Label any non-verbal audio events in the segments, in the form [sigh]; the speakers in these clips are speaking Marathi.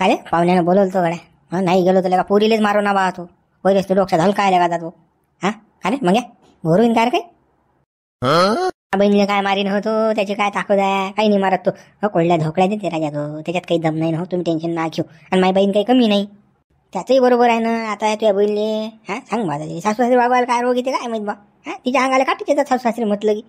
काय रे पाहुण्यानं बोलवलं गड्या नाही गेलो तुला का पुरीलेच मारो ना बा तू वैरेस तू डोक्यात हलका आल्या का तू हा काय रे मग घोरून काय काय बहिणीने काय मारीन होतो त्याची काय ताकद आहे काही नाही मारत तो हो कोळल्या धोकळ्या देते राजा तो त्याच्यात काही दम नाही ना हो, तुम्ही टेन्शन ना घेऊ आणि माझी बहीण काही कमी नाही त्याचही बरोबर आहे ना आता तुझ्या बहिणीने हा सांग बा सासू वागवायला काय रोग येते काय माहित बा हा तिच्या अंगाला का तिच्या सासू सासरी म्हटलं की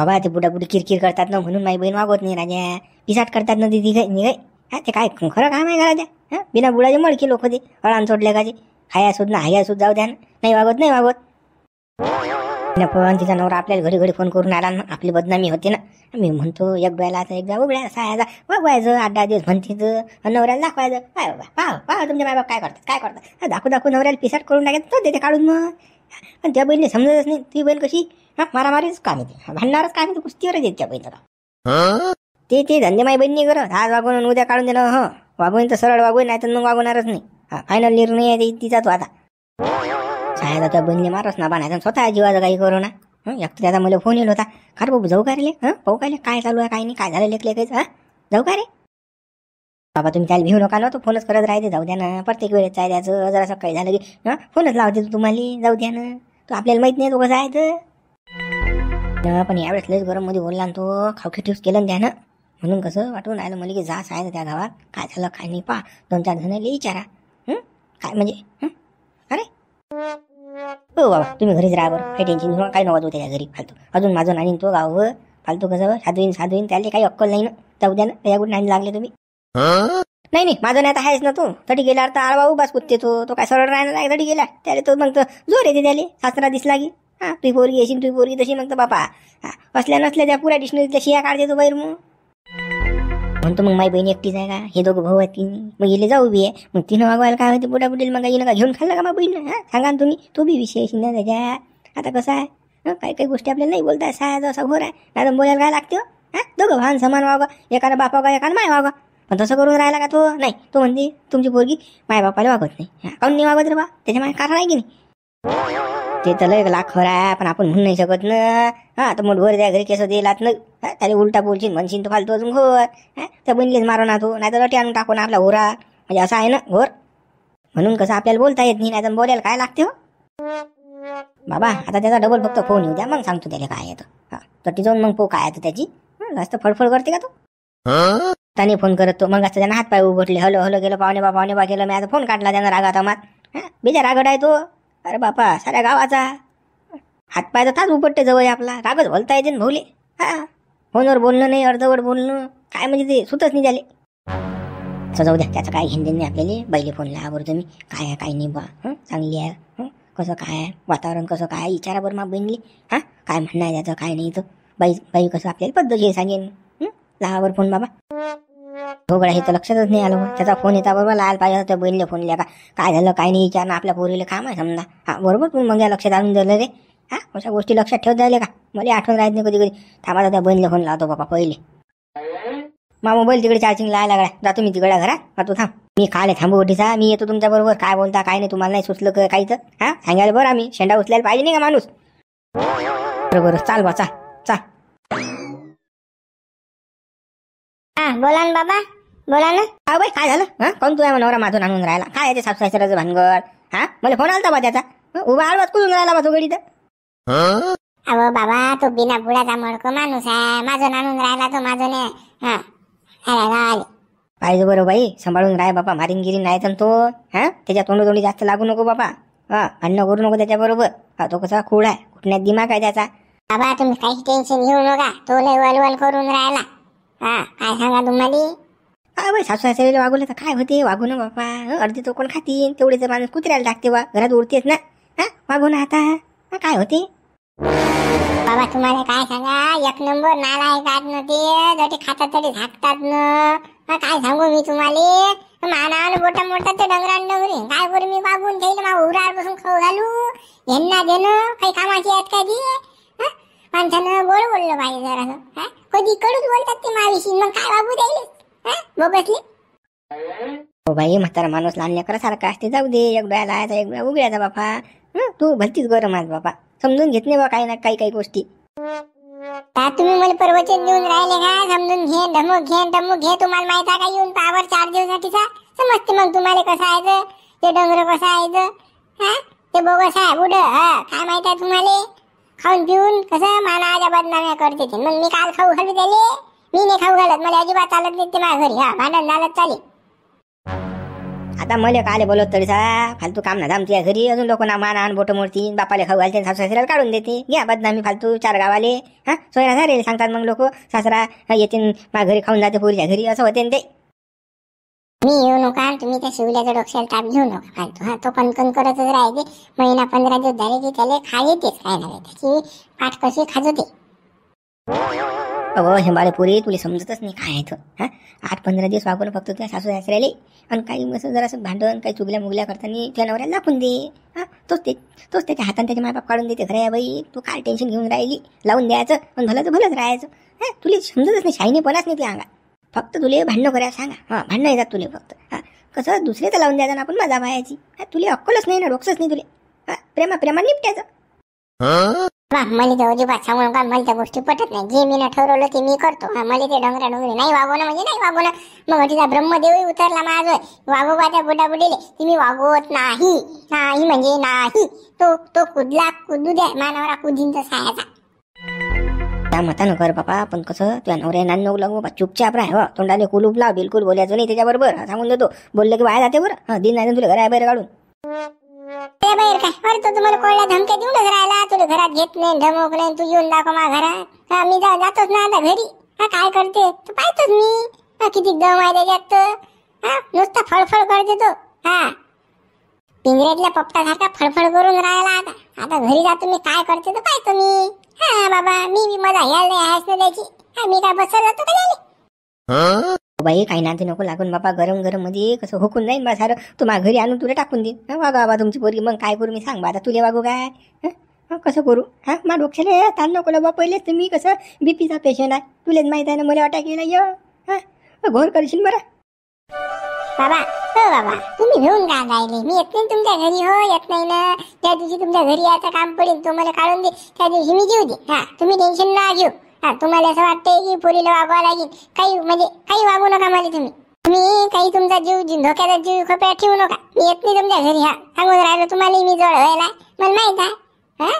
बाबा ते बुडाबुडी किरकिर करतात ना म्हणून माझी बहीण वागवत नाही राजा पिसाट करतात ना ती निघाय हा ते काय खरं काम आहे घराच्या हा बिना बुडाचे मळकी लोक ते हळान सोडले काय ते हाया सुद्धा ना हाया जाऊ द्या नाही वागत नाही वागत पण तिचा नवरा आपल्याला घरी घरी फोन करून आला ना आपली बदनामी होते ना मी म्हणतो एक बायला आता एक वेळा उघड्या सहाय्याचा बघवायचं आठ दहा दिवस म्हणतीचं नवऱ्याला दाखवायचं काय बाबा पाह तुमचे तुमच्या बाबा काय करतात काय करतात दाखवू दाखवू नवऱ्याला पिसाट करून टाकायचं तो देते काढून मग पण त्या बहिणीने समजतच नाही ती बहीण कशी हा मारामारीच काम येते भांडणारच काम येते कुस्तीवरच येते त्या बहिणीला ते ते धंदे माई बहिणी करत आज वागवून उद्या काढून देणार हो वागून तर सरळ वागवून नाही तर मग वागवणारच नाही हा फायनल निर्णय आहे तिचा तो आता छाया बहिणी मारस ना बा स्वतः जीवाचं काही करू ना एक तर त्याचा मला फोन येईल होता खरं बाबू जाऊ का रे पाहू काय काय चालू आहे काय नाही काय झालं लेखले काहीच हा जाऊ का रे बाबा तुम्ही त्याला भिऊ नका ना तो फोनच करत राहते जाऊ द्या ना प्रत्येक वेळेस चाय द्यायचं जरा सकाळी झालं की फोनच लावते तू तुम्हाला जाऊ द्या ना तो आपल्याला माहित नाही तो कसं आहे तर. पण यावेळेस लयच गरम मध्ये बोलला तो खाऊ ठेवूस केलं ना म्हणून कसं वाटून आलं म्हणजे की जा त्या गावात काय झालं काय नाही पा दोन चार जण विचारा काय म्हणजे अरे हो बाबा तुम्ही घरीच राहा बरं काही टेन्शन घेऊन काही नव्हतं त्याच्या घरी फालतू अजून माझं नाणी तो गाव फालतू कसं साधून साधून त्याला काही अक्कल नाही ना तर उद्या ना कुठे नाणी लागले तुम्ही नाही नाही माझं नाही आता आहेच ना तो तटी गेल्यावर तर आळवा उभाच कुत्ते तो तो काय सरळ राहणार नाही तटी गेला त्याला तो मग जोर येते त्याला सासरा दिसला की हा तुझी पोरगी येशील तुझी पोरगी तशी मग तर बापा असल्या नसल्या त्या पुऱ्या डिशनरी तशी या काढते तो बाहेर मग म्हणतो मग माई बहीण एकटीच आहे का हे दोघं भाऊ आहेत तिने मग इले जाऊ बी मग तिनं वागवायला काय होते पोटा पुढील मग येणं का घेऊन खाल्ला का मग बहीण हा सांगा तुम्ही तो बी विषय शिंदा त्याच्या आता कसं आहे काही काही गोष्टी आपल्याला नाही बोलता साया जसा घोर आहे मॅडम बोलायला काय लागते हा दोघं भान समान वागा एखादा बापा का एखादा माय वागा पण तसं करून राहिला का तो नाही तो म्हणते तुमची पोरगी माय बापाला वागत नाही हा काऊन नाही वागत रे बा त्याच्या माय कारण आहे की नाही ते तर लय लाख खरं आहे पण आपण म्हणू नाही शकत ना हा तर भर द्या घरी केस देलात ना त्याला उलटा बोलशील म्हणशील तो फालतो अजून घोर तर त्या मारून मारो ना तू नाही तर लटी आणून टाकून आपला घोरा म्हणजे असं आहे ना घोर म्हणून कसं आपल्याला बोलता येत नाही नाही तर बोलायला काय लागते हो बाबा आता त्याचा डबल फक्त फोन येऊ द्या मग सांगतो त्याला काय येतो हा तर ती जाऊन मग पो काय येतो त्याची जास्त फडफड करते का तू त्याने फोन करत तो मग असं त्यानं हात पाय उघडले हलो हलो गेलो पाहुणे बा पाहुणे बा गेलो मी आता फोन काढला त्यानं रागात मात बिजा रागड आहे तो अरे बापा साऱ्या गावाचा हातपायचा तर ताच उपटते जवळ आपला रागच बोलता येते भोले हा फोनवर बोलणं नाही अर्धवर बोलणं काय म्हणजे ते सुतच नाही झाले सजवू द्या त्याचं काय घेणे नाही आपल्याला बैले फोनला आवर तुम्ही काय आहे काय नाही बा हं चांगली आहे कसं काय आहे वातावरण कसं काय विचारा बरं मग हा काय म्हणणं आहे त्याचं काय नाही तर बाई बाई कसं आपल्याला पद्धतशीर सांगेन लावावर फोन बाबा हो गड्या हे तर लक्षातच नाही आलो त्याचा फोन येता बरोबर लाल पाहिजे होता बैल फोन लिहा का काय झालं काय नाही विचारणं आपल्या पोरीला काम आहे समजा हा बरोबर तुम्ही मग या लक्षात आणून दिलं रे हा अशा गोष्टी लक्षात ठेवत जायला का मला आठवण राहत नाही कधी कधी थांबा त्या बहिणीला फोन लावतो बाबा पहिले मा मोबाईल तिकडे चार्जिंग लायला लागला जातो मी तिकडे घरात तू थांब मी खाले थांबू उठीचा मी येतो तुमच्या बरोबर काय बोलता काय नाही तुम्हाला नाही सुचलं काय तर हा सांगायला बरं आम्ही शेंडा उचलायला पाहिजे नाही का माणूस बरोबर चाल बा चा चा बोला ना बाबा बोला ना अरे काय झालं हा कोण तू आहे नवरा माझून आणून राहिला काय याचे साफ सासऱ्याचं भानगड हा मला फोन आलता बाबा त्याचा उभा आडवात कुठून राहिला माझं गडीत अहो बाबा तो बिना बुडाचा मडको माणूस आहे माझं नाणून राहिला तो माझं नाही पाहिजे बरोबर बाई सांभाळून राह बाबा मारिंगिरी नाही तर तो हा त्याच्या तोंड तोंडी जास्त लागू नको बाबा हा अन्न करू नको त्याच्या बरोबर हा तो कसा खूळ आहे कुठण्यात दिमाग आहे त्याचा बाबा तुम्ही काही टेन्शन घेऊ नका तो लय वलवल करून राहिला हा काय सांगा तुम्हाला हा बाई सासू सासरीला वागवलं तर काय होते वागू ना बापा अर्धी तो कोण खातील जर माणूस कुत्र्याला टाकते वा घरात उरतेच ना हा वागू ना आता हा काय होते बाबा तुम्हाला काय सांगा एक नंबर नाला ऐकतात ना ते जटी खातात तरी झाकतात ना काय सांगू मी तुम्हाला मानावर मोठा मोठा ते डंगरान काय करू मी वागून ठेवलं मग उरार बसून खाऊ घालू यांना देणं काही कामाची आहेत का माणसानं गोड बोललं पाहिजे जरा हा कधी कडून बोलतात ते माविशी मग काय बाबू द्यायले हा बोगसले हो बाई म्हातारा माणूस लहान लेकरासारखा असते जाऊ दे एक डोळ्याला लायचा एक डोळ्या उघड्याचा बापा तू भलतीच गरम आज बापा समजून घेत नाही बा काही ना काही काही गोष्टी का तुम्ही मला परवचन देऊन राहिले का समजून घे धमक घे धमक घे तुम्हाला माहित आहे का येऊन पावर चार दिवसाठीचा समजते मग तुम्हाला कसं आहे ते डोंगर कसं आहे हा ते बोगस आहे बुड हा काय माहित आहे तुम्हाला खाऊन पिऊन कसं आज्या बदनाम्या करते ते मग मी काल खाऊ घालू दिले मी नाही खाऊ घालत मला अजिबात चालत नाही ते माझ्या घरी हा भांडण झालं चालेल आता मले काले बोलत तरी सा फालतू काम ना तुझ्या घरी अजून लोक ना मान आण बोट मोडती बापाले खाऊ घालते सासू सासऱ्याला काढून देते घ्या बदनामी फालतू चार गावाले हा सोयरा झाले सांगतात मग लोक सासरा येते माझ्या घरी खाऊन जाते पोरीच्या घरी असं होते ते मी येऊ नका तुम्ही त्या शिवल्याचं डोक्याला ताप घेऊ नका फालतो हा तो कणकण करतच राहायचे महिना पंधरा दिवस झाले की त्याला खा येतेच काय नाही त्याची पाठ कशी खाज होते अगो हिमाळेपुरी तुला समजतच नाही काय येतं हा आठ पंधरा दिवस वागवलं फक्त तुझ्या सासू सासऱ्याले आणि काही मस्त असं भांडण काही चुगल्या मुगल्या करताना त्या नवऱ्याला दाखवून दे हा तोच ते तोच त्याच्या हातानं त्याच्या मायबाप काढून देते खरं आहे बाई तू काय टेन्शन घेऊन राहिली लावून द्यायचं आणि भलंच भलंच राहायचं हा तुला समजतच नाही शाईने पणाच नाही ते अंगात फक्त तुले भांडणं करायला सांगा हां भांडणं येतात तुले फक्त हां कसं तर लावून द्यायचं ना आपण माझा बायाची तुले अक्कलच नाही ना रोखच नाही तुले प्रेमा प्रेमा निपटायचं मला त्या अजिबात सांगू नका मला त्या गोष्टी पटत नाही जे मी ना ठरवलं ते मी करतो मला ते डोंगरा डोंगरी नाही वागवणं म्हणजे नाही वागवणं मग तिचा ब्रह्मदेवही उतरला माझं वागोबा त्या बुडा बुडीले ती मी वागवत नाही नाही म्हणजे नाही तो तो कुदला कुदू द्या मानवरा कुदींचा सायाचा त्या मतानं कर बापा पण कसं त्या नवऱ्या ना नऊ लागू बाबा चुपचाप राह हो. तोंडाने कुलूप लाव बिलकुल बोलायचं नाही त्याच्याबरोबर सांगून देतो बोललं की वाया जाते बरं हा दिन नाही तुला घरा बाहेर काढून ते बाहेर काय अरे तो तुम्हाला कोळ्या धमक्या देऊन राहिला तुला घरात घेत नाही धमक नाही तू येऊन दाखव मा घरात मी जा जातोच ना आता घरी हा काय करते तू पाहतोच मी किती दम आहे त्याच्यात हा नुसता फळफळ करते तो हा पिंजऱ्यातल्या पप्पासारखा फळफळ करून राहिला आता आता घरी जातो मी काय करते तो पाहतो मी हा बाबा मी बी मजा नाही काय बाई काही नाती नको लागून बाबा गरम गरम मध्ये कसं होकून जाईन बा सारं तू माझ्या घरी आणून तुला टाकून देईन वागा बाबा तुमची पोरगी मग काय करू मी सांग बा आता तुले वागू काय कसं करू हा मा डोक्याला ताण नको बाबा पहिले पहिलेच तुम्ही कसं बीपीचा पेशंट आहे तुलेच माहीत आहे ना मला वाटा केला य हं? घोर करशील बरं बाबा हो बाबा तुम्ही घेऊन का राहिले मी येत नाही तुमच्या घरी हो येत नाही ना त्या दिवशी तुमच्या घरी यायचं काम पडेल तुम्हाला काढून दे त्या दिवशी मी घेऊ दे हा तुम्ही टेन्शन ना घेऊ हा तुम्हाला असं वाटतंय की पोलीला वागवा लागेल काही म्हणजे काही वागू नका मला तुम्ही तुम्ही काही तुमचा जीव धोक्याचा जीव खोप्या ठेवू नका मी येत नाही तुमच्या घरी हा सांगून राहिलो तुम्हाला मी जवळ व्हायला मला माहित आहे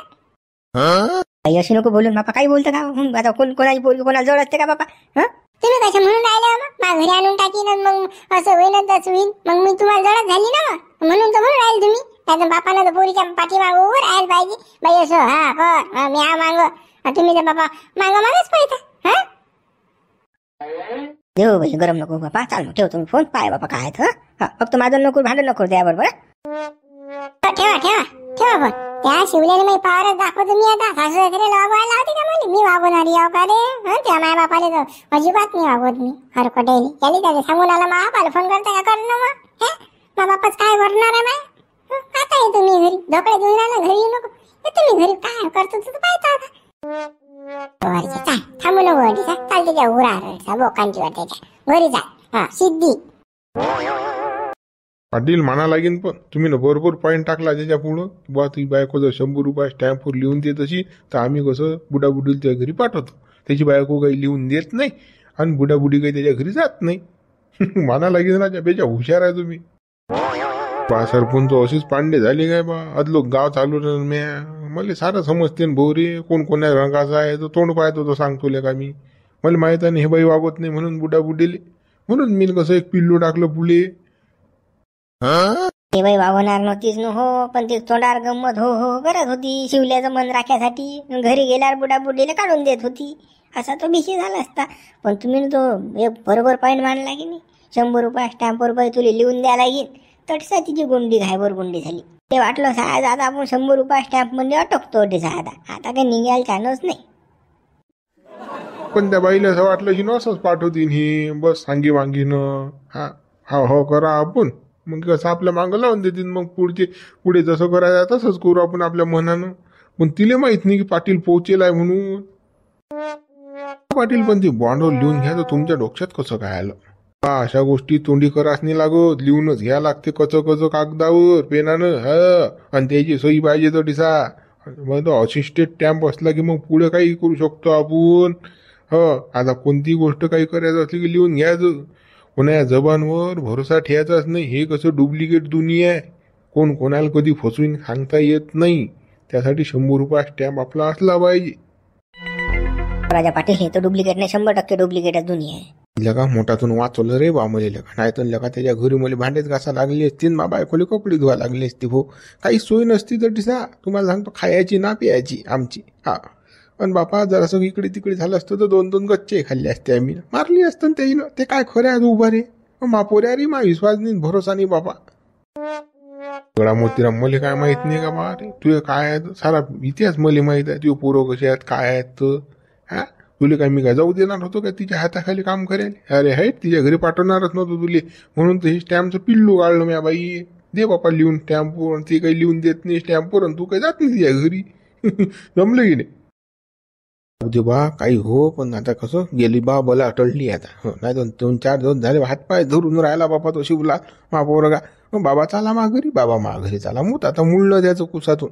हा अशी नको बोलून बापा काही बोलतं का कोण कोणाची पोरगी कोणाला जवळ असते का बापा हा तुम्ही कशा म्हणून राहिले मग मा घरी आणून टाकीन मग असं होईल अन तसं मग मी तुम्हाला जडत झाली ना मग म्हणून तर म्हणून राहील तुम्ही त्याचं बापानं तर पोरीच्या पाठीमागं उभं राहायला पाहिजे बाई असं हा कर मी हा मांग तुम्ही तर बाबा मांग मागच पाहिजे हा देऊ बाई गरम नको बापा चालू ठेव तुम्ही फोन पाय बापा काय हं? फक्त माझं नको भांडण नको द्या बरोबर ठेवा ठेवा ठेवा फोन त्या शिवलेले मी पावर दाखवतो मी आता सासू सासरे वागवायला लावते का मला मी वागवणारी आहो का रे हं त्या माया बापाले तर अजिबात नाही वागवत मी हर कडेली त्याला त्याला सांगून आला मा बापाला फोन करता का करणं मग हे मा बापाच काय करणार आहे माय आता येतो मी घरी ढोकळे घेऊन आला घरी येऊ नको येतो मी घरी काय करतो तू पाहतो आता थांबू नको चालते त्या उरा बोकांची वाटायच्या घरी जा हा सिद्धी पाटील म्हणा लागेन पण तुम्ही ना बरोबर पॉईंट टाकला त्याच्या पुढं बुवा तुझी बायको जर शंभर रुपये स्टॅम्पवर लिहून देत अशी तर आम्ही कसं बुडाबुडीला त्या घरी पाठवतो त्याची बायको काही लिहून देत नाही आणि बुडाबुडी काही त्याच्या घरी जात नाही [laughs] म्हणा लागेल ना बेच्या हुशार आहे तुम्ही बा सरपंच असेच पांडे झाले काय बा अदलो गाव चालू म्या मला सारं समजते भाऊ रे कोण कोणा रंगाचा आहे तो तोंड पाहतो तो सांगतो का मी मला माहीत आहे हे बाई वागत नाही म्हणून बुडाबुडीले म्हणून मी कसं एक पिल्लू टाकलं पुले ते बाई वावणार नव्हतीच न हो पण ते तोंडार गंमत हो हो करत होती शिवल्याचं मन राख्यासाठी घरी गेल्यावर बुडीला काढून देत होती असा तो बिशी झाला असता पण तुम्ही तो एक बरोबर पॉईंट मांडला की नाही शंभर स्टॅम्प स्टॅम्पवर रुपये तुला लिहून द्यायला येईल तटसा तिची गुंडी घायवर गुंडी झाली ते वाटलं सहा दादा आपण शंभर रुपया स्टॅम्प मध्ये अटकतो ते आता आता काही निघायला चान्स नाही पण त्या बाईला असं वाटलं की न असंच ही बस सांगी वांगीन हा हा हो करा आपण मग कसं आपल्या माग लावून दिन मग पुढचे पुढे जसं करायचं तसंच करू आपण आपल्या मनानं पण तिला माहित नाही की पाटील पोहचेल आहे म्हणून पाटील पण ते बॉन्डवर लिहून घ्या तर तुमच्या डोक्यात कसं काय आलं अशा गोष्टी तोंडी करास नाही लागत लिहूनच घ्या लागते कच कच कागदावर पेनानं ह आणि त्याची सोयी पाहिजे तो डिसा मग असिस्टेड टॅम्प असला की मग पुढे काही करू शकतो आपण ह आता कोणती गोष्ट काही करायचं असली की लिहून घ्यायचं कोणा जबानवर भरोसा ठेवायचाच नाही हे कसं डुप्लिकेट दुनिया आहे कोण कोणाला कधी फसवून सांगता येत नाही त्यासाठी शंभर रुपया स्टॅम्प आपला असला पाहिजे राजा पाटील हे तर डुप्लिकेट नाही शंभर टक्के डुप्लिकेट दुनिया आहे लगा मोठातून वाचवलं रे बामले लगा नाही तर लगा त्याच्या घरी मला भांडेच घासा लागली असतील मा बायकोले कपडे धुवा लागले असते हो काही सोय नसती तर तिसा तुम्हाला सांगतो खायची ना प्यायची आमची हा पण बापा असं इकडे तिकडे झालं असतं तर दोन दोन गच्चे खाल्ले असते आम्ही मारली असतं ते ते काय खरं आहे उभा रे मापोऱ्या रे मा विश्वास नाही भरोसा नाही बापा सगळा मोतीराम मला काय माहित नाही का बा रे काय आहे सारा इतिहास मले माहीत आहे तुझे पोरं कसे आहेत काय आहेत हा तुले काय मी काय जाऊ देणार होतो का तिच्या हाताखाली काम करेल अरे हाय तिच्या घरी पाठवणारच नव्हतं तुले म्हणून ते स्टॅम्पचं पिल्लू काढलं म्या बाई दे बापा लिहून स्टॅम्पवर ते काही लिहून देत नाही स्टॅम्पवर तू काही जात नाही तिच्या घरी [laughs] जमलं की नाही अगदी बा काही हो पण आता कसं गेली बा बला अटळली आता नाही दोन दोन चार दोन झाले हातपाय धरून राहिला बापा तो शिवला मग बाबा चाला माघरी बाबा माघरी चाला मूत आता मुळलं त्याचं कुसातून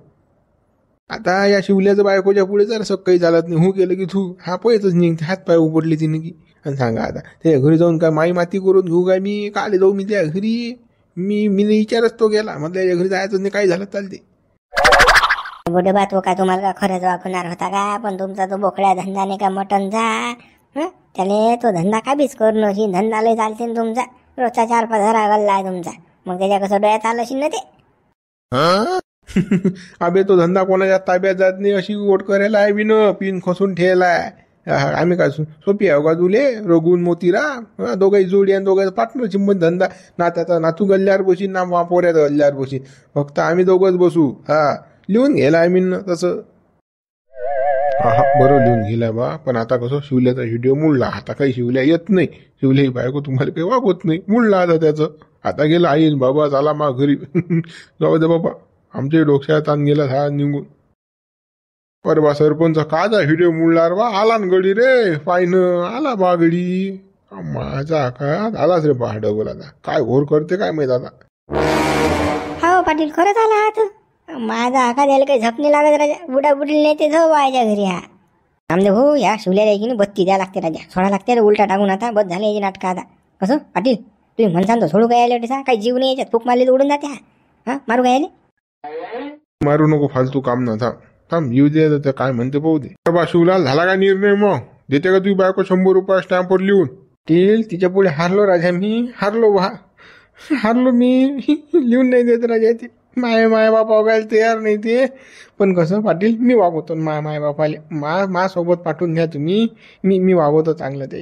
आता या शिवल्याचं बायकोच्या पुढे जर सकाळी चालत नाही हू गेलं की तू हा पैतच निघते हातपाय उघडली तिने की आणि सांगा आता ते घरी जाऊन काय माई माती करून घेऊ काय मी काले जाऊ मी त्या घरी मी मी विचारच तो गेला म्हटलं घरी जायचं नाही काही झालं चालते बुडबा तो का तुम्हाला का खरंच वाकणार होता का पण तुमचा तो बोकड्या धंदाने का मटन जा हं तो धंदा बीच करू नशी धंदा लय चालते तुमचा रोजचा चार पाच हजार गल्ला आहे तुमचा मग त्याच्या कसं डोळ्यात आलं शिन ते [laughs] अबे तो धंदा कोणाच्या ताब्यात जात नाही अशी वोट करायला आहे विन पिन खसून ठेवलाय आम्ही काय सोपी आहे हो का तुले रघुन मोतीरा दोघाही जोडी आणि दोघांचा पार्टनरशिप मध्ये धंदा ना त्याचा नातू गल्ल्यावर बसीन ना पोऱ्याचा गल्ल्यावर बसीन फक्त आम्ही दोघच बसू हा लिहून गेला आय मीन तसं हा हा बरं लिहून गेला बा पण आता कसं शिवल्याचा व्हिडिओ मुडला आता काही शिवल्या येत नाही शिवल्याही बायको तुम्हाला काही वागवत नाही मुडला आता त्याचं आता गेला आई बाबा झाला मा घरी [laughs] जाऊ दे बाबा आमच्या डोक्यात आण गेला हा निघून परवा सरपंच काजा व्हिडिओ मुडला रे बा आला ना गडी रे फाईन आला बा गडी माझा का आलाच रे बा डबल आता काय घोर करते काय माहित आता हा हो, पाटील खरंच आला माझा आखा द्यायला काही झपणे लागत राजा बुडाबुडील नाही ते झोप व्हायच्या घरी हा आमदे हो या शिवल्याला की नाही बत्ती द्या लागते राजा सोडा लागते रे उलटा टाकून आता बस झाले याची नाटकं आता कसं पाटील तुम्ही म्हणसान तो सोडू काय आले वाटे काही जीव नाही याच्यात फूक मारले उडून जाते हा हा मारू काय मारू नको फालतू काम ना था थांब येऊ दे आता काय म्हणते पाहू दे बा शिवलाल झाला का निर्णय मग देते का तुम्ही बायको शंभर रुपये स्टॅम्पवर लिहून टील तिच्या पुढे हारलो राजा मी हारलो वा हारलो मी [laughs] लिहून नाही देत राजा ते माय माय बाप वागायला तयार नाही ते पण कसं पाटील मी वागवतो माय माय बापाले मा सोबत पाठवून घ्या तुम्ही मी मी वागवतो चांगलं ते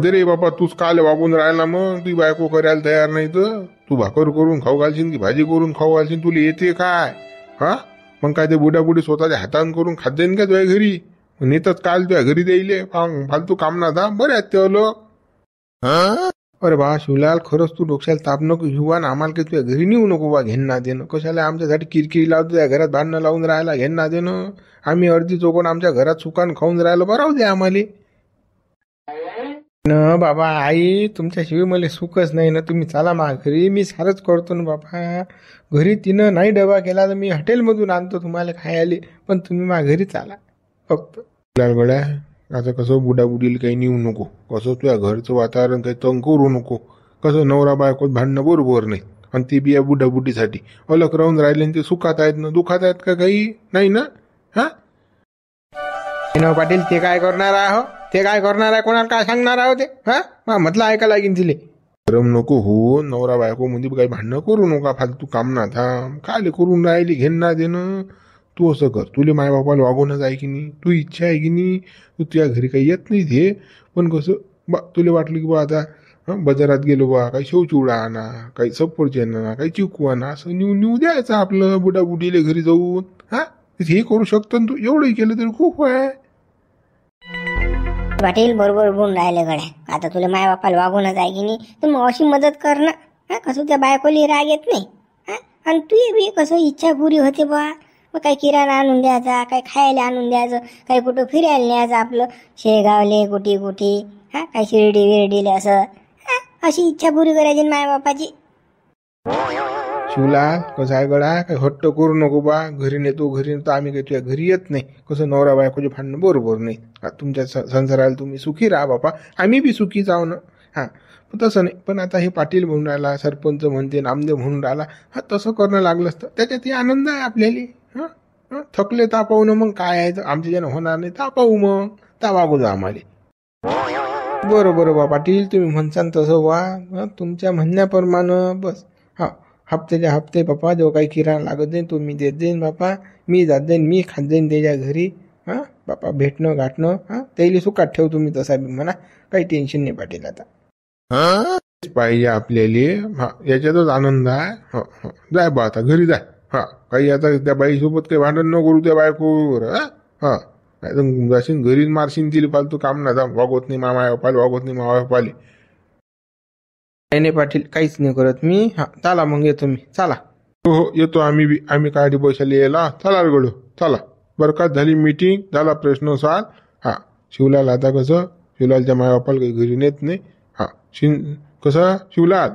अरे रे बाबा तूच काल वागून राहिला मग तू बायको करायला तयार नाही तर तू भाकर करून खाऊ घालशील की भाजी करून खाऊ घालशील तुला येते काय हा मग काय ते बुडी स्वतःच्या हातान करून खात का तुझ्या घरी नेतात काल तुझ्या घरी द्यायले फालतू काम ना बरे आहेत ते लोक अरे बा शिवलाल खरंच तू डोक्याला ताप नको शिवान आम्हाला की तुझ्या घरी नेऊ नको बा घेण ना देणं कशाला आमच्यासाठी किरकिरी लावतो त्या घरात भांडणं लावून राहायला घेण ना देणं आम्ही अर्धी चोकून आमच्या घरात सुकान खाऊन राहिलो बरं दे आम्हाला न बाबा आई तुमच्याशिवाय मला सुखच नाही ना तुम्ही चला मा घरी मी सारच करतो ना बाबा घरी तिनं नाही डबा केला तर मी हॉटेलमधून आणतो तुम्हाला खायला पण तुम्ही मा घरी चाला फक्त लाल गोळ्या आता कसं बुडाबुडील काही नेऊ नको कसं तुझ्या घरचं वातावरण काही तंग करू नको कसं नवरा बायको भांडणं बरोबर नाही आणि ती बिया बुडाबुडीसाठी अलग राहून राहिले ते सुखात आहेत ना दुखात आहेत का काही नाही ना हा विनोद पाटील ते काय करणार आहो ते काय करणार आहे कोणाला काय सांगणार आहो ते हा म्हटलं ऐका लागेल तिले गरम नको हो नवरा बायको म्हणजे काही भांडणं करू नका फालतू काम ना थांब काय करून राहिली घेणं देणं तू असं कर तुले मायबापाला वागवणंच आहे की नाही तू इच्छा आहे की नाही तू तुझ्या घरी काही येत नाही ते पण कसं बा तुला वाटलं की बा आता बाजारात गेलो बा काही शेवचिवडा आणा काही सफरचंद आणा काही चिकू आणा असं न्यू न्यू द्यायचं आपलं बुडीले घरी जाऊन हा हे करू शकतो तू एवढंही केलं तरी खूप आहे पाटील बरोबर गुण राहिले गड्या आता तुला माय बापाला वागूनच आहे की नाही तू मग अशी मदत कर ना हा कसं त्या बायकोली राग येत नाही हा आणि तू बी कसं इच्छा पुरी होते बा मग काही किराणा आणून द्यायचा काही खायला आणून द्यायचं काही कुठं फिरायला न्यायचं आपलं शेगावले कुठे कुठे हां काय शिर्डी विरडीले असं अशी इच्छा पुरी करायची माय बापाची चुला कसा आहे गडा काही हट्ट करू नको बा घरी नेतो घरी नेतो आम्ही काही तुझ्या घरी येत नाही कसं नवरा बायकोचे भांडणं बरोबर नाही तुमच्या संसाराला तुम्ही सुखी राहा बापा आम्ही बी सुखी जाऊ ना हा तसं नाही पण आता हे पाटील म्हणून राहिला सरपंच म्हणते नामदेव म्हणून राहिला हा तसं करणं लागलं असतं त्याच्यात आनंद आहे आपल्याला थकले तापावू ना मग काय आहे आमचे जण होणार नाही तापवू मग वागू जा आम्हाला बरं बरं बा पाटील तुम्ही म्हणसान तसं वा तुमच्या म्हणण्याप्रमाणे बस हा हप्त्याच्या हप्ते बापा जो काही किराणा लागत जाईन तो मी देत जाईन बापा मी जात जाईन मी खात जाईन त्याच्या घरी हां बापा भेटणं गाठणं हां त्याला सुखात ठेव तुम्ही तसा बी म्हणा काही टेन्शन नाही पाटील आता पाहिजे आपल्याला हा याच्यातच आनंद आहे हो हो जाय बा आता घरी जाय हां काही आता त्या बाईसोबत काही भांडण न करू त्या बायकोवर हां हां नाही जाशीन घरी मारशीन तिला पालतो काम ना जा वागवत नाही मामा पाल वागवत नाही मामा काही नाही नाही पाटील काहीच नाही करत मी हां चला मग येतो मी चला हो हो येतो आम्ही बी आम्ही काय बसायला यायला चला गडू चला बरं का झाली मीटिंग झाला प्रश्न साल हां शिवलाल आता कसं शिवलालच्या माय बापाला काही घरी नेत नाही हां शिन कसं शिवलाल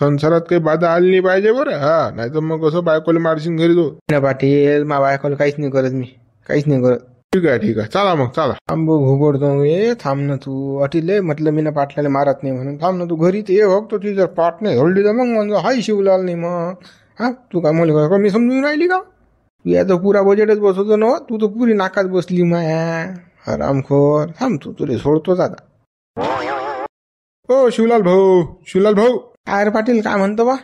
संसारात काही बाधा आली नाही पाहिजे बरं हा नाही तर मग कसं बायकोला मारशीन घरी जाऊ ना पाटील मा बायकोला काहीच नाही करत मी काहीच नाही करत ठीक आहे ठीक आहे चला मग चला थांब घुबडतो ए थांब ना तू अटिले म्हटलं मी ना पाटल्याला मारत नाही म्हणून थांब ना तू घरी ते बघतो ती जर पाट नाही झोडली तर मग म्हणजे हाय शिवलाल नाही मग हा तू काय मला का मी समजून राहिली का तू याचं पुरा बजेटच बसवतो ना हो. तू तर पुरी नाकात बसली माया आरामखोर थांब तू तुला सोडतोच आता ओ शिवलाल भाऊ शिवलाल भाऊ काय पाटील काय म्हणतो बा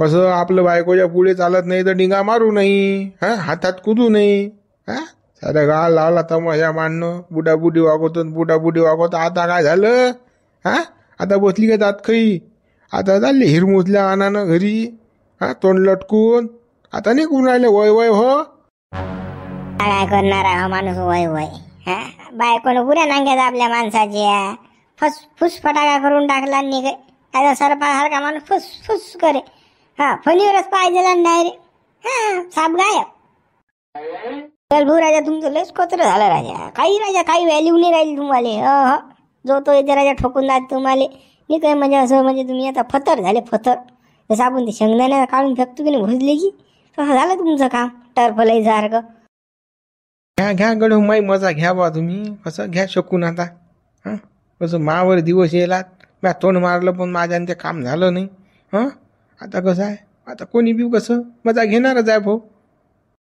कसं आपलं बायकोच्या पुढे चालत नाही तर डिंगा मारू नाही हा हातात कुदू नाही हा साऱ्या गा लावला तमाशा मांडणं बुडाबुडी वागवतो बुडाबुडी वागवतो आता काय झालं हा आता बसली का जात खई आता चालली हिरमुसल्या आणानं घरी हा तोंड लटकून आता नाही कोण राहिले वय वय हो काय करणार हा माणूस वय वय हा बायकोनं पुऱ्या नांग्यात आपल्या माणसाच्या फस फटाका करून टाकला निघ आता का कामान फुस फुस करे हा फणीवरच पाय दिला रे हा साप गायब चल भाऊ राजा तुमचं लयच कोत्र झालं राजा काही राजा काही व्हॅल्यू नाही राहील तुम्हाला जो तो येते राजा ठोकून जात तुम्हाला मी काय म्हणजे असं म्हणजे तुम्ही आता फतर झाले फतर जसं आपण ते शेंगदाण्या काढून फेकतो की नाही भुजले की कसं झालं तुमचं काम टर्फलई सारखं घ्या घ्या गडू माई मजा घ्या बा तुम्ही कसं घ्या शकून आता हां कसं मावर दिवस येलात म्या तोंड मारलं पण माझ्यानं ते काम झालं नाही हां आता कसं आहे आता कोणी बी कसं मजा घेणारच आहे भाऊ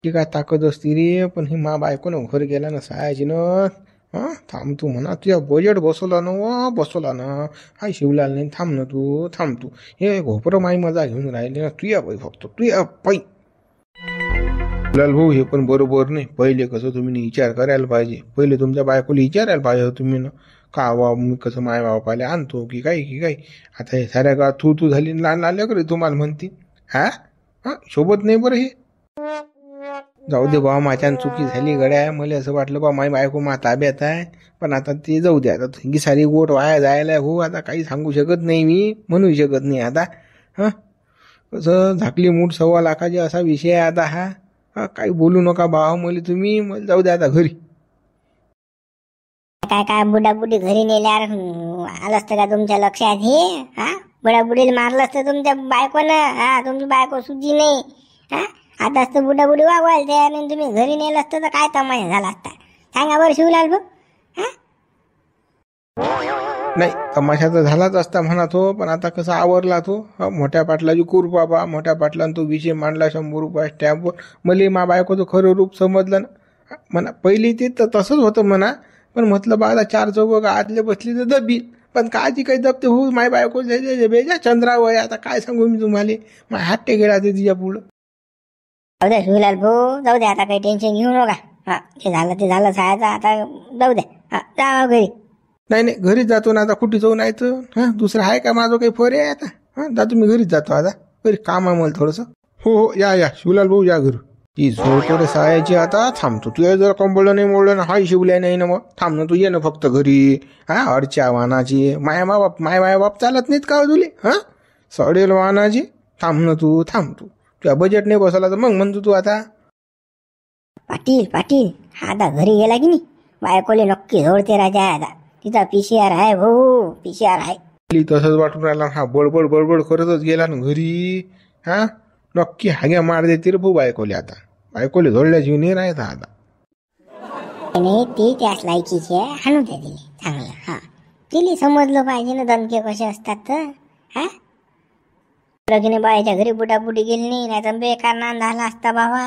की काय ताकद असती रे पण ही मा ना घर गेला ना सायची ना हां थांब तू म्हणा तुझ्या बजेट बसवला ना वा बसवला ना हाय शिवलाल नाही थांब ना तू थांब तू हे घोपरं माई मजा घेऊन राहिली ना या बाई फक्त या पाई लाल भाऊ हे पण बरोबर नाही पहिले कसं तुम्ही विचार करायला पाहिजे पहिले तुमच्या बायकोला विचारायला पाहिजे हो तुम्ही ना का वा मी कसं माय बापाले आणतो की काही की काही आता हे साऱ्या का तू तू झाली लहान लहान करे तुम्हाला म्हणतील हा हा सोबत नाही बरं हे जाऊ दे बा माझ्यान चुकी झाली गड्या मला असं वाटलं बा माई बायको मा ताब्यात आहे पण आता ते जाऊ दे आता ही सारी गोट वाया जायला हो आता काही सांगू शकत नाही मी म्हणू शकत नाही आता हा कसं झाकली मूठ सव्वा लाखाची असा विषय आहे आता हा हा काही बोलू नका भाव मला तुम्ही मला जाऊ दे आता घरी काय काय बुडा बुडी घरी नेल्यावर आलं असतं का तुमच्या लक्षात हे हा बुडीला मारलं असतं तुमच्या बायकोनं हा तुमची बायको सुजी नाही हा आता असतं बुडाबुडी वागवायला आणि तुम्ही घरी नेलं असतं तर काय तमाशा झाला असता सांगा बरं शिवलाल भाऊ नाही तर झालाच असता म्हणा तो पण आता कसा आवरला तो मोठ्या पाटलाची कुर बाबा मोठ्या पाटलानं तो विषय मांडला शंभर रुपये स्टॅम्पवर मले मा बायकोचं खरं रूप समजलं ना म्हणा पहिली ते तर तसंच होतं म्हणा पण म्हटलं बाळा चार चौघ आतले बसली तर दबी पण कायची काही दबते हो माय बायको बेजा चंद्रावर आता काय सांगू मी तुम्हाला माय हाट्टे गेला ते तिच्या पुढं जाऊ द्या शिवलाल भाऊ जाऊ दे आता काही टेन्शन घेऊ नका हा ते झालं ते झालं सायचं आता जाऊ दे हा जा घरी नाही नाही घरीच जातो ना आता कुठे जाऊन तर हां दुसरं आहे का माझं काही फोर आहे आता हां जातो मी घरीच जातो आता घरी काम आहे मला थोडंसं हो हो या या शिवलाल भाऊ या घरी ती झोपड सायाची आता थांबतो तुला जर कंबळलं नाही मोडलं ना हाय शिवल्या नाही ना मग थांब तू ये ना फक्त घरी हा अडच्या वानाची माय माबाप माय बाप चालत नाहीत का तुले हां सडेल वानाची थांब तू थांब तू तुझ्या बजेट नाही बसवला तर मग म्हणतो तू आता पाटील पाटील हा आता घरी गेला की नाही बायकोले नक्की जोडते राजा आता तिचा पीसीआर आहे भाऊ पीसीआर आहे तसंच वाटून राहिला हा बडबड बडबड करतच गेला ना घरी हा नक्की हाग्या मार देतील रे भाऊ बायकोले आता बायकोले जोडल्या जीव नाही राहायचा आता ती त्याच लायकीची आहे हाणू द्या तिने चांगलं हा तिने समजलं पाहिजे ना दणके कसे असतात तर हा लगिने बायाच्या घरी बुटाबुटी गेली नाही नाही तर बेकार ना झाला असता बाबा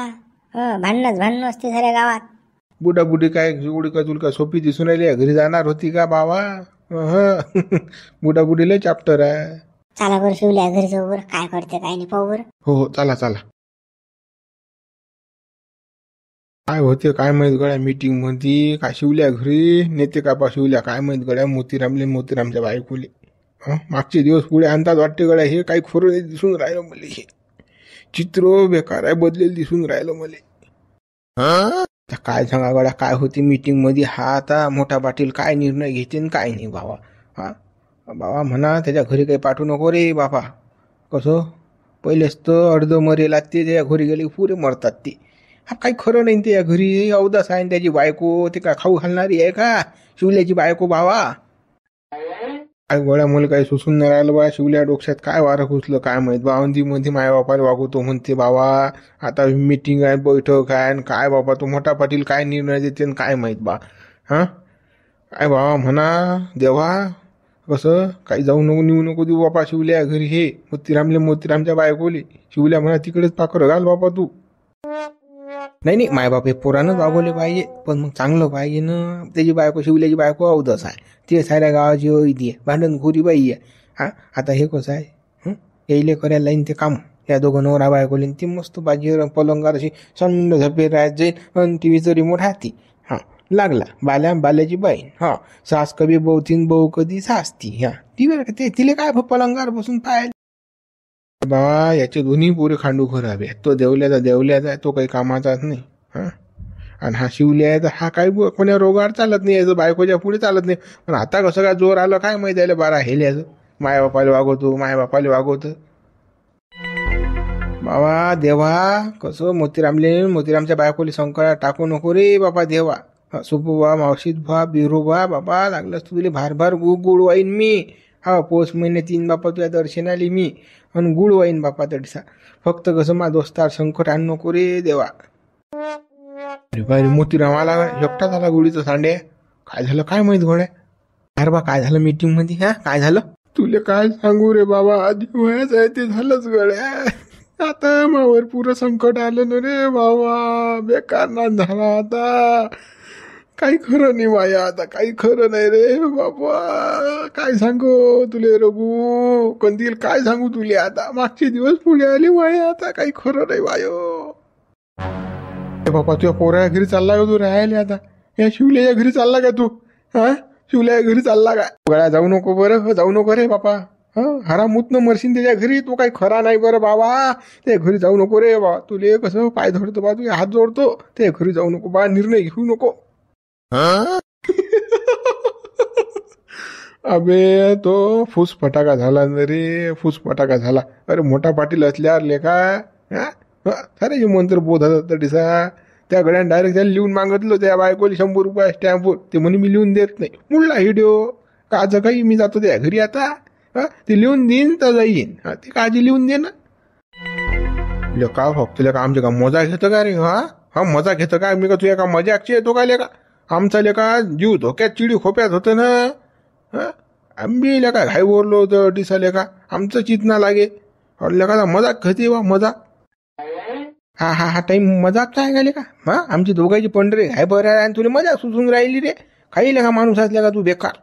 हं भांडणच भांडण असते साऱ्या गावात बुटाबुटी काय उडका चुलका सोपी दिसून राहिली घरी जाणार होती का बाबा [laughs] बुटाबुटीला चॅप्टर आहे चला बरं शिवल्या घरी जाऊ बरं काय करते काय नाही पाहू बर हो हो चला काय होते काय माहित गळ्या मीटिंग मध्ये काय शिवल्या घरी नेते कापा शिवल्या काय माहीत गळ्या मोतीरामले मोतीरामच्या बायकोले हां मागचे दिवस पुढे आणतात वाटते गड्या हे काही खोरले दिसून राहिलो मले हे चित्र बेकार आहे बदलेल दिसून मले हा काय सांगा गड्या काय होते मीटिंगमध्ये हा आता मोठा पाटील काय निर्णय घेते काय नाही बाबा हा बाबा म्हणा त्याच्या घरी काही पाठवू नको रे बाबा कसं पहिलेच तर अर्ध मरे लागते त्याच्या घरी गेले पुरे मरतात ते हा काही खरं नाही ते या घरी अवदास आहे त्याची बायको ते काय खाऊ घालणारी आहे का शिवल्याची बायको बाबा काय गोळ्या मुलं काही सुसून नाही राहिलं बा शिवल्या डोक्यात काय वारं घुसलं काय माहीत बावंदी मध्ये माय बापाला वागवतो म्हणते बाबा आता मीटिंग आहे बैठक आहे आणि काय बाबा तो मोठा पाटील काय निर्णय देते काय माहीत बा हा काय बाबा म्हणा देवा कसं काही जाऊ नको नेऊ नको देऊ बापा शिवल्या घरी हे मोतीरामले मोतीरामच्या बायकोले शिवल्या म्हणा तिकडेच पाकर घाल बापा तू नाही नाही मायबाप हे पोरानं वागवले पाहिजे पण मग चांगलं पाहिजे ना त्याची बायको शिवल्याची बायको अवदस आहे ते साऱ्या गावाची होती आहे खोरी बाई आहे हा आता हे कसं आहे यायले करायला लाईन ते काम या दोघं नवरा बायकोलीन ती मस्त बाजीवर पलंगार अशी संड झपे राहत जाईल आणि टी व्हीचं रिमोट हाती हां लागला बाल्या बाल्याची बाईन हां सास कवी बहुतीन बहु कधी सासती हां टी का ते तिले काय पलंगार बसून पाहिलं बाबा याचे दोन्ही पुरे खराब आहेत तो देवल्याचा देवल्याचा आहे तो काही कामाचाच नाही हा आणि हा तर हा काही कोण्या रोगावर चालत नाही याचं बायकोच्या पुढे चालत नाही पण आता कसं काय जोर आलं काय माहिती आलं बारा हेल्याचं मायबापाला वागवतो बापाला वागवतो बाबा देवा कसं मोतीरामले मोतीरामच्या बायकोली शंकरा टाकू नको रे बाबा देवा बा मावशीत भा बा बाबा लागलंस भार भार गु गुळ वाईन मी हा पोस महिने तीन बापा तुझ्या दर्शनाली मी आणि गुळ वाईन बापा तडसा फक्त कसं मा दोस्तार संकट आण नको रे देवा अरे बाय मोतीराम आला एकटा झाला गुळीचा सांडे काय झालं काय माहित गोड्या अरे बा काय झालं मीटिंग मध्ये हा काय झालं तुले काय सांगू रे बाबा आधी वयाच आहे ते झालंच गड्या आता मावर पुरं संकट आलं ना रे बाबा बेकार ना झाला आता काही खरं नाही माया आता काही खरं नाही रे बाबा काय सांगू तुले रघू कंदील काय सांगू तुले आता मागचे दिवस पुढे आले माया आता काही खरं नाही वायो बाबा तुझ्या पोऱ्या घरी चालला का तू राहिले आता या शिवल्याच्या घरी चालला का तू हा शिवल्या घरी चालला का गळ्या जाऊ नको बरं जाऊ नको रे बापा हरा न मरशीन त्याच्या घरी तो काही खरा नाही बरं बाबा ते घरी जाऊ नको रे बाबा तुले कसं पाय धरतो बा तुझे हात जोडतो ते घरी जाऊ नको बा निर्णय घेऊ नको हा? [laughs] अबे तो फूस फटाका झाला न रे फुस फटाका झाला अरे मोठा पाटील असल्यावर लेखा हा अरे मंत्र बोध होता डिसा त्या गड्यान डायरेक्ट त्याला लिहून मागितलं त्या बायकोली शंभर रुपये स्टॅम्पवर ते म्हणे मी लिहून देत नाही मुडला हिडिओ काज काही मी जातो त्या घरी आता हा ते लिहून देईन तर जाईन ते काळजी लिहून दे ना लेका हो, फक्त लेका आमच्या का मजा घेतं का रे हा हा मजा घेतं का मी का तुझ्या का मजाक येतो का लेखा आमचा लेका जीव धोक्यात चिडी खोप्यात होतं ना आम्ही लेका घाई बोरलो होतो डिसा लेका आमचं चितना लागे का मजाक खते वा मजा हा हा हा मजाक काय गेले का हा आमची दोघांची पंढरी घाई बर आणि तुला मजा सुचून राहिली रे काही लेखा माणूस असल्या का तू बेकार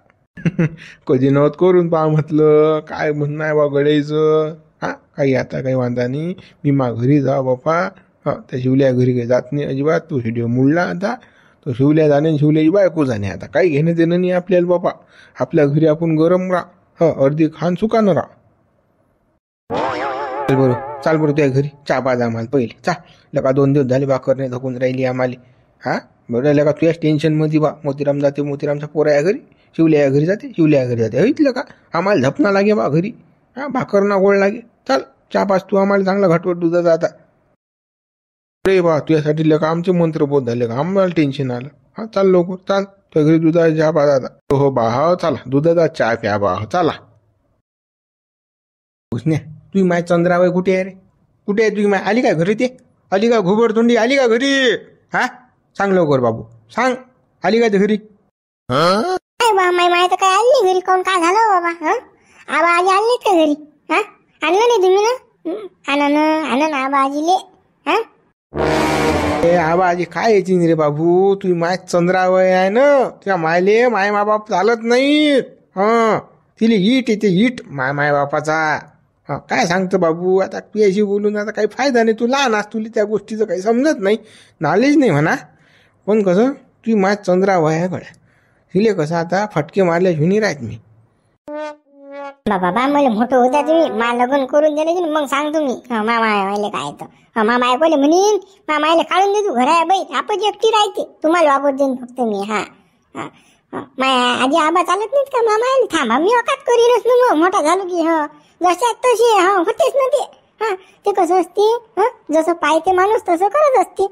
[laughs] कधी नवत करून पा म्हटलं काय म्हणणं आहे बा गळ्याचं हा काही आता काही वांदा नाही मी मा घरी जा बापा हा त्या शिवल्या घरी काही जात नाही अजिबात तू व्हिडिओ मुडला आता तो शिवल्या जाणे शिवल्याची बायको जाणे आता काही घेणं देणं नाही आपल्याला बाबा आपल्या घरी आपण गरम राहा ह अर्धी खान सुकानं राहा बरोबर बरं चाल बरं तुझ्या घरी चा पाजा आम्हाला पहिले चा लका दोन दिवस झाले भाकर नाही धकून राहिली आम्हाला हा बरं लका तुझ्याच टेन्शनमध्ये बा मोतीराम जाते मोतीरामचा पोरा या घरी शिवल्या या घरी जाते शिवल्या या घरी जाते इथलं का आम्हाला झपना लागे बा घरी हा भाकर ना गोळ लागे चाल चहा पाच तू आम्हाला चांगला घटवट दुधा जाता रे बा तुझ्यासाठी लग आमचे मंत्रबोध झाले का आम्हाला टेन्शन आलं हा चाल लवकर चाल तुझ्या घरी दुधाचा चहा पा दादा हो, हो बा हा हो, चला दुधाचा चहा प्या बा हो चाला तू तुझी माय चंद्राबाई कुठे आहे रे कुठे आहे तुझी माय आली का घरी ते आली का घुबड तोंडी आली का घरी हा सांग लवकर बाबू सांग आली का ते घरी बा माय माय तर काय आली घरी कोण काय झालं बाबा हा आबा आली आली का घरी हा आणलं नाही तुम्ही ना आणा ना आणा ना आबा आजीले हा ए आजी काय येतील रे बाबू तू माय चंद्रावय आहे ना तुझ्या मायले माय माबाप चालत नाही हा तिले ईट येते ईट माय माय बापाचा हा काय सांगतो बाबू आता तुझ्याशी बोलून आता काही फायदा नाही तू लहान आस तुला त्या गोष्टीचं काही समजत नाही नॉलेज नाही म्हणा पण कसं तुझी माय चंद्रावय आहे कळ्या तिले कसं आता फटके मारल्या झुनी राहत मी बाबा मला मोठं होता तुम्ही मा लग्न करून दिलं की मग सांगतो मी मामाले काय तर मामा ऐकवले म्हणीन मामायला काढून देतो घर आहे बाई आपण एकटी राहते तुम्हाला वापर देईन फक्त मी हा माया आधी आबा चालत नाहीत का मामा थांबा मी वकात करीनच ना मग मोठा झालो की ह जसे तशी हा होतेच ना ते हा ते कसं असते जसं पाहिजे माणूस तसं करत असते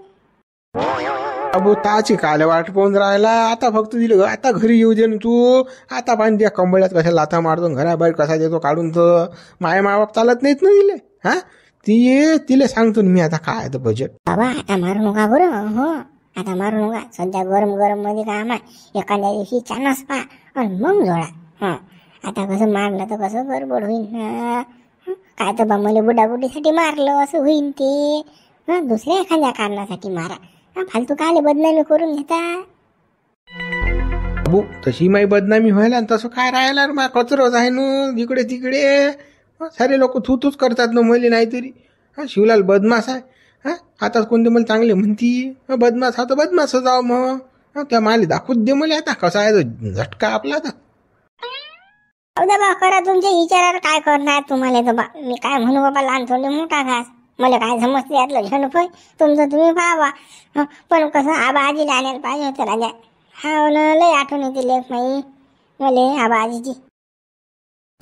अबो ताची काल वाट पाहून राहिला आता फक्त दिलं आता घरी येऊ दे तू आता पाणी त्या कंबळ्यात कशा लाथा मारतो घराबाहेर कसा देतो काढून तर माय माप चालत नाहीत ना दिले हा ती तिला सांगतो मी आता काय तर बजेट बाबा आता मारू नका बरं हो आता मारू नका सध्या गरम गरम मध्ये काम आहे एखाद्या दिवशी चानस पा आणि मग झोळा आता कसं मारलं तर कसं गडबड होईन काय तर बा मला बुडाबुडीसाठी मारलं असं होईन ते दुसऱ्या एखाद्या कारणासाठी मारा फालतू काले बदनामी करून घेता बाबू तशी माई बदनामी व्हायला आणि तसं काय राहायला मा कचरोच आहे नु जिकडे तिकडे सारे लोक थूच करतात ना मले नाहीतरी हा शिवलाल बदमाश आहे हा आता कोणते मला चांगले म्हणती बदमाश हा तर बदमाश जाव मग त्या माले दाखवत दे मला आता कसा आहे तो झटका आपला तर अहो बा करा तुमच्या विचारावर काय करणार तुम्हाला तर मी काय म्हणू बाबा लहान थोडे मोठा घास मला काय समजते यातलं पण तुमचं तुम्ही पाहावा पण कसं आबा आजीला आणायला पाहिजे होतं राजा हा न लय आठवण येते लेख माई मले आबा आजीची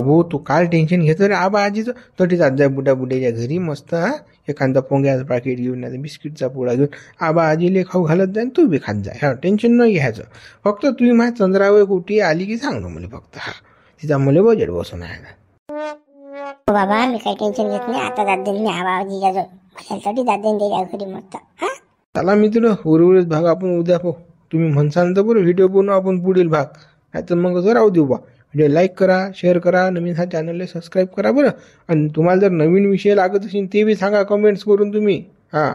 हो तू काल टेन्शन घेतो रे आबा आजीचं तटीच जात जाय बुडा बुड्याच्या घरी मस्त एखादा पोंग्याचं पाकिट घेऊन नाही बिस्किटचा पोळा घेऊन आबा आजीले खाऊ घालत जाय तू बी खात जा हा टेन्शन न घ्यायचं फक्त तुम्ही माझ्या चंद्रावर कुठे आली की सांग ना मला फक्त हा तिचा मुले बजेट बसून आहे ना बाबा मी काही टेन्शन घेत नाही आता दादांनी हवा माझ्यासाठी दिल्या घरी मस्त हा चला मित्र उर्वरित भाग आपण उद्या पाहू तुम्ही म्हणसाल तर बरं व्हिडिओ बनवू आपण पुढील भाग नाही तर मग राहू देऊ बा व्हिडिओ लाईक करा शेअर करा नवीन हा चॅनलला सबस्क्राईब करा बरं आणि तुम्हाला जर नवीन विषय लागत असेल ते बी सांगा कमेंट्स करून तुम्ही हां